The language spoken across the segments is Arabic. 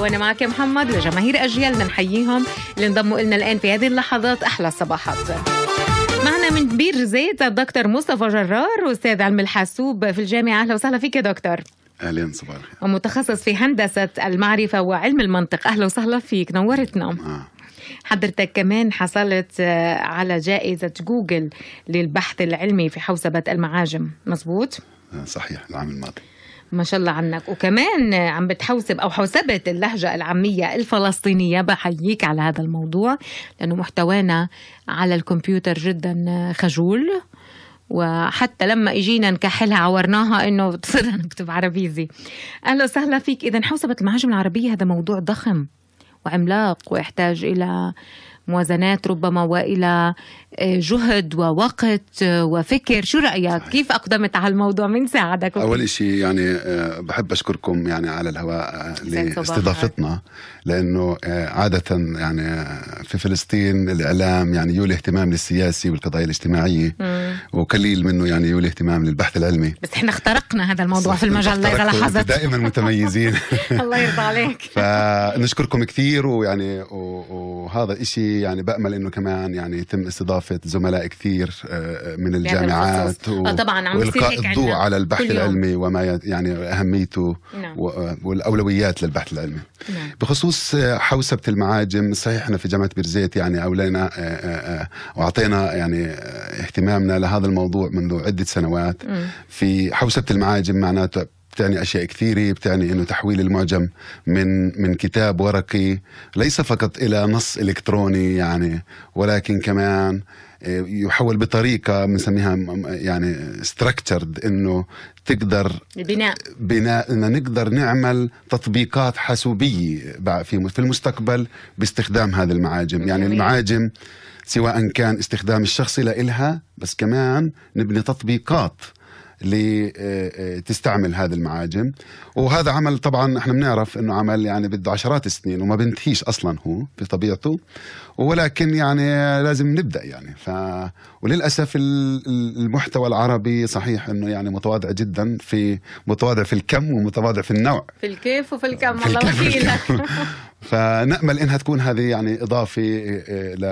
وانا معك محمد لجماهير اجيال نحييهم اللي انضموا لنا الان في هذه اللحظات احلى الصباحات معنا من بير زيت الدكتور مصطفى جرار استاذ علم الحاسوب في الجامعه اهلا وسهلا فيك يا دكتور اهلا صباح الخير ومتخصص في هندسه المعرفه وعلم المنطق اهلا وسهلا فيك نورتنا آه. حضرتك كمان حصلت آه، على جائزة جوجل للبحث العلمي في حوسبة المعاجم مزبوط؟ آه، صحيح العام الماضي ما شاء الله عنك وكمان عم بتحوسب او حوسبت اللهجه العاميه الفلسطينيه بحييك على هذا الموضوع لانه محتوانا على الكمبيوتر جدا خجول وحتى لما اجينا نكحلها عورناها انه صرنا نكتب عربيزي اهلا وسهلا فيك اذا حوسبه المعاجم العربيه هذا موضوع ضخم وعملاق ويحتاج الى موازنات ربما والى آه، جهد ووقت آه، وفكر شو رايك كيف اقدمت على الموضوع من ساعدك اول شيء يعني آه، بحب اشكركم يعني على الهواء لاستضافتنا لانه عاده يعني في فلسطين الاعلام يعني يولي اهتمام للسياسي والقضايا الاجتماعيه وقليل منه يعني يولي اهتمام للبحث العلمي بس احنا اخترقنا هذا الموضوع في المجله اذا لاحظت دائما متميزين الله يرضى عليك فنشكركم كثير ويعني وهذا شيء يعني بامل انه كمان يعني يتم استضافه زملاء كثير آه، آه، من الجامعات آه، و... طبعا عم والقاء الضوء على البحث العلمي وما يعني اهميته نعم. والاولويات للبحث العلمي نعم. بخصوص حوسبه المعاجم صحيح احنا في جامعه بيرزيت يعني اولينا واعطينا يعني اهتمامنا لهذا الموضوع منذ عده سنوات م. في حوسبه المعاجم معناته بتعني اشياء كثيره بتعني انه تحويل المعجم من من كتاب ورقي ليس فقط الى نص الكتروني يعني ولكن كمان آه، يحول بطريقه بنسميها يعني ستراكتشرد انه تقدر بناء بناء ان نقدر نعمل تطبيقات حاسوبيه في في المستقبل باستخدام هذه المعاجم يعني المعاجم سواء كان استخدام الشخصي لإلها بس كمان نبني تطبيقات لتستعمل آه، آه، هذه المعاجم وهذا عمل طبعا احنا بنعرف انه عمل يعني بده عشرات السنين وما بنتهيش اصلا هو بطبيعته ولكن يعني لازم نبدا يعني ف وللاسف المحتوى العربي صحيح انه يعني متواضع جدا في متواضع في الكم ومتواضع في النوع في الكيف وفي الكم الله وكيلك فنامل انها تكون هذه يعني اضافه لل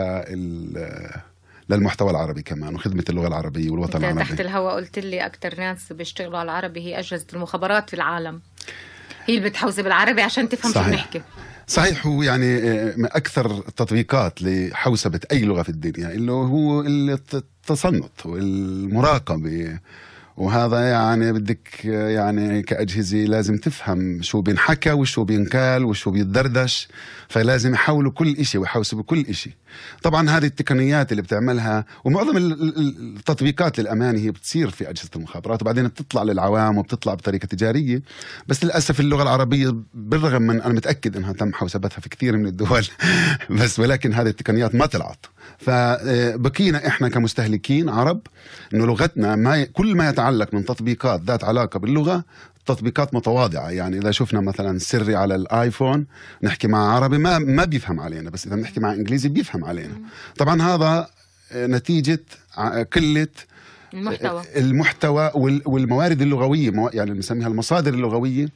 آه، للمحتوى العربي كمان وخدمه اللغه العربيه والوطن العربي تحت الهواء قلت لي اكثر ناس بيشتغلوا على العربي هي اجهزه المخابرات في العالم هي اللي بتحوز بالعربي عشان تفهم صحيح. شو بنحكي صحيح هو يعني آه، من اكثر التطبيقات لحوسبه اي لغه في الدنيا اللي هو التصنت والمراقبه وهذا يعني بدك آه، يعني كأجهزة لازم تفهم شو بينحكى وشو بينقال وشو بيتدردش فلازم يحاولوا كل إشي ويحوسبوا كل إشي طبعا هذه التقنيات اللي بتعملها ومعظم التطبيقات للامانه هي بتصير في اجهزه المخابرات وبعدين بتطلع للعوام وبتطلع بطريقه تجاريه بس للاسف اللغه العربيه بالرغم من انا متاكد انها تم حوسبتها في كثير من الدول بس ولكن هذه التقنيات ما طلعت فبقينا آه، احنا كمستهلكين عرب انه لغتنا ما ي... كل ما يتعلق من تطبيقات ذات علاقه باللغه تطبيقات متواضعه يعني اذا شفنا مثلا سري على الايفون نحكي مع عربي ما ما بيفهم علينا بس اذا بنحكي مع انجليزي بيفهم علينا طبعا هذا آه، نتيجه آه، قله المحتوى آه، المحتوى والموارد اللغويه يعني بنسميها المصادر اللغويه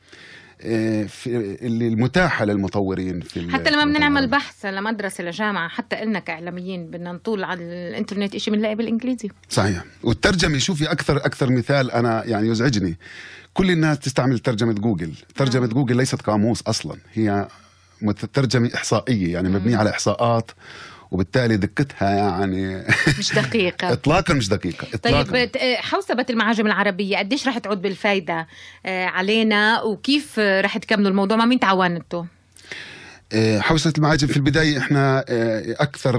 في اللي المتاحه للمطورين في حتى لما بدنا نعمل بحث لمدرسه لجامعه حتى النا كاعلاميين بدنا نطول على الانترنت شيء بنلاقي بالانجليزي صحيح والترجمه شوفي اكثر اكثر مثال انا يعني يزعجني كل الناس تستعمل ترجمه جوجل ترجمه آه. جوجل ليست قاموس اصلا هي ترجمه احصائيه يعني مبنيه آه. على احصاءات وبالتالي دقتها يعني مش دقيقة إطلاقا مش دقيقة إطلاقا. طيب آه، حوسبة المعاجم العربية قديش رح تعود بالفايدة آه، علينا وكيف رح تكملوا الموضوع مع مين تعاونتوا؟ آه، حوسة المعاجم في البداية احنا أكثر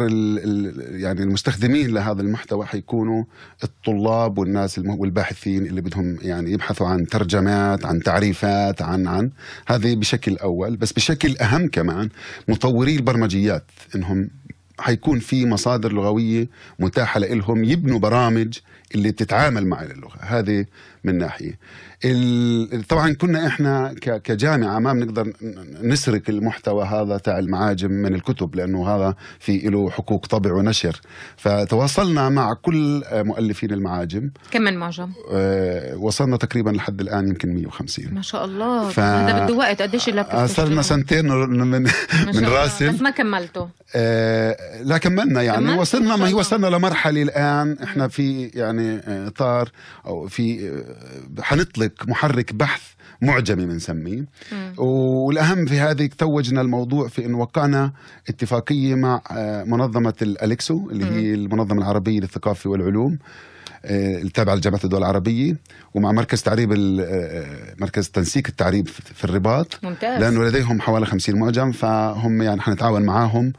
يعني المستخدمين لهذا المحتوى حيكونوا الطلاب والناس والباحثين اللي بدهم يعني يبحثوا عن ترجمات عن تعريفات عن عن هذه بشكل أول بس بشكل أهم كمان مطوري البرمجيات إنهم حيكون في مصادر لغويه متاحه لهم يبنوا برامج اللي بتتعامل مع اللغه هذه من ناحيه طبعا كنا احنا كجامعه ما بنقدر نسرق المحتوى هذا تاع المعاجم من الكتب لانه هذا في له حقوق طبع ونشر فتواصلنا مع كل مؤلفين المعاجم كم من معجم آه، وصلنا تقريبا لحد الان يمكن 150 ما شاء الله ف... هذا بده وقت قديش لك آه، صرنا سنتين من, من راسل بس ما كملته آه، لا كملنا يعني وصلنا ما هي وصلنا لمرحله الان احنا في يعني آه، اطار او في آه، حنطلق محرك بحث معجمه بنسميه والاهم في هذه توجنا الموضوع في انه وقعنا اتفاقيه مع آه، منظمه الاليكسو اللي هي المنظمه العربيه للثقافه والعلوم التابعة لجامعة الدول العربية ومع مركز تعريب مركز تنسيق التعريب في الرباط ممتاز لأنه لديهم حوالي 50 معجم فهم يعني حنتعاون معاهم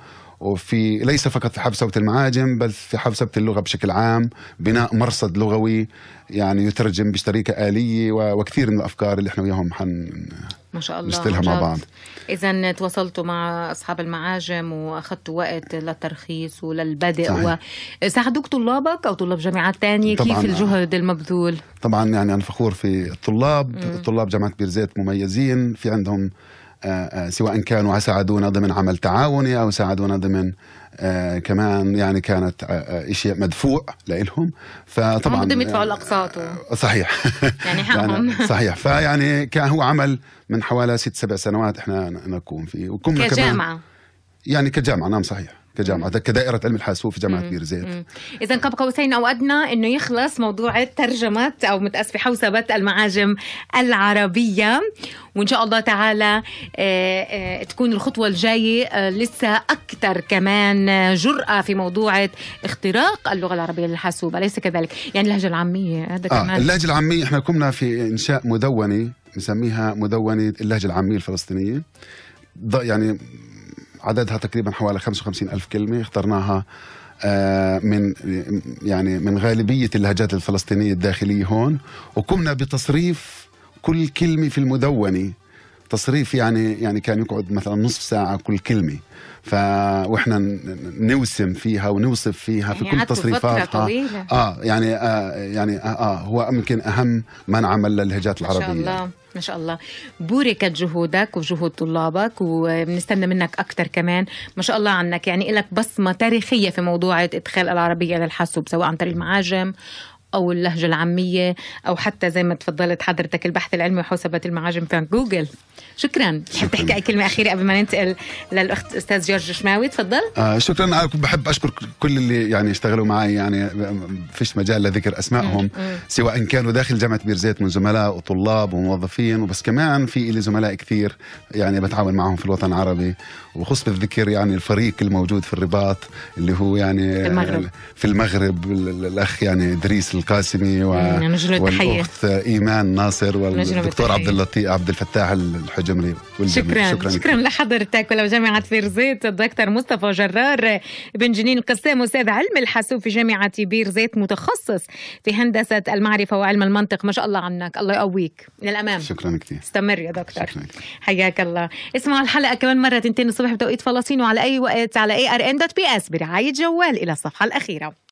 وفي ليس فقط في حفصة المعاجم بل في حفصة اللغة بشكل عام بناء مرصد لغوي يعني يترجم بطريقة آلية وكثير من الأفكار اللي احنا وياهم حن ما شاء الله نستلها مع بعض اذا تواصلتوا مع اصحاب المعاجم واخذتوا وقت للترخيص وللبدء صحيح. وساعدوك طلابك او طلاب جامعات تانية كيف الجهد المبذول طبعا يعني انا فخور في الطلاب م. طلاب جامعه بير زيت مميزين في عندهم سواء كانوا ساعدونا ضمن عمل تعاوني او ساعدونا ضمن آه، كمان يعني كانت آه، آه، اشياء مدفوع لهم فطبعا بدهم يدفعوا الاقساط صحيح يعني حقهم صحيح فيعني كان هو عمل من حوالي ست سبع سنوات احنا نكون فيه وكنا كجامعه كمان يعني كجامعه نعم صحيح كجامعه كدائره علم الحاسوب في جامعه بير زيت اذا قاب قوسين او ادنى انه يخلص موضوع ترجمه او متاسفه حوسبه المعاجم العربيه وان شاء الله تعالى آه، آه، تكون الخطوه الجايه آه، لسه اكثر كمان جراه في موضوع اختراق اللغه العربيه للحاسوب اليس كذلك يعني اللهجه العاميه هذا آه كمان اللهجه العاميه احنا قمنا في انشاء مدونه نسميها مدونه اللهجه العاميه الفلسطينيه يعني عددها تقريبا حوالي 55 ألف كلمة اخترناها آه، من يعني من غالبية اللهجات الفلسطينية الداخلية هون وقمنا بتصريف كل كلمة في المدونة التصريف يعني يعني كان يقعد مثلا نصف ساعه كل كلمه ف واحنا نوسم فيها ونوصف فيها يعني في كل تصريفاتها فترة طويلة. اه يعني آه يعني آه, اه هو يمكن اهم ما انعمل للهجات العربيه ما شاء الله ما شاء الله بوركت جهودك وجهود طلابك وبنستنى منك اكثر كمان ما شاء الله عنك يعني لك بصمه تاريخيه في موضوع ادخال العربيه للحاسوب سواء عن طريق المعاجم أو اللهجة العامية أو حتى زي ما تفضلت حضرتك البحث العلمي وحوسبة المعاجم في جوجل شكرا بحب تحكي أي كلمة أخيرة قبل ما ننتقل للأخت أستاذ جورج شماوي تفضل آه شكرا أنا بحب أشكر كل اللي يعني اشتغلوا معي يعني فيش مجال لذكر أسمائهم سواء كانوا داخل جامعة بيرزيت من زملاء وطلاب وموظفين وبس كمان في لي زملاء كثير يعني بتعاون معهم في الوطن العربي وخص بالذكر يعني الفريق الموجود في الرباط اللي هو يعني في المغرب, في المغرب الأخ يعني إدريس القاسمي و... يعني والاخت ايمان ناصر والدكتور عبد اللطيف عبد الفتاح الحجمري شكرا شكرا, شكرا لحضرتك ولو جامعه بيرزيت الدكتور مصطفى جرار بن جنين القسام استاذ علم الحاسوب في جامعه بيرزيت متخصص في هندسه المعرفه وعلم المنطق ما شاء الله عنك الله يقويك للامام شكرا كثير استمر يا دكتور شكرا حياك الله اسمعوا الحلقه كمان مره تنتين الصبح بتوقيت فلسطين وعلى اي وقت على اي ار ان دوت بي اس برعايه جوال الى الصفحه الاخيره